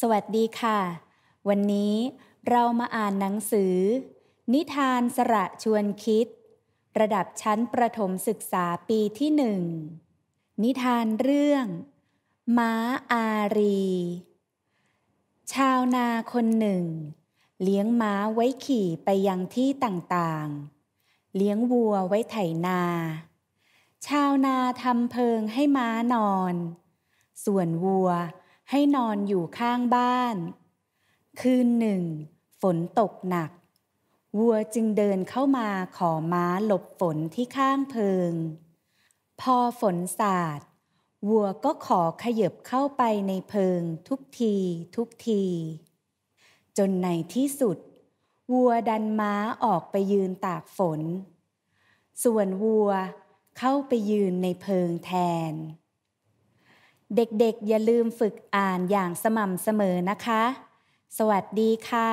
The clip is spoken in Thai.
สวัสดีค่ะ วันนี้เรามาอ่านหนังสือ นิทานสระชวนคิด ระดับชั้นประถมศึกษาปีที่หนึ่ง นิทานเรื่อง ม้าอารี ชาวนาคนหนึ่ง เลี้ยงม้าไว้ขี่ไปยังที่ต่างๆ เลี้ยงวัวไว้ไถนา ชาวนาทำเพิงให้ม้านอน ส่วนวัวให้นอนอยู่ข้างบ้าน คืนหนึ่งฝนตกหนัก วัวจึงเดินเข้ามาขอม้าหลบฝนที่ข้างเพิง พอฝนสาดวัวก็ขอขยับเข้าไปในเพิงทุกที ทุกที จนในที่สุด วัวดันม้าออกไปยืนตากฝน ส่วนวัวเข้าไปยืนในเพิงแทนเด็กๆ อย่าลืมฝึกอ่านอย่างสม่ำเสมอนะคะ สวัสดีค่ะ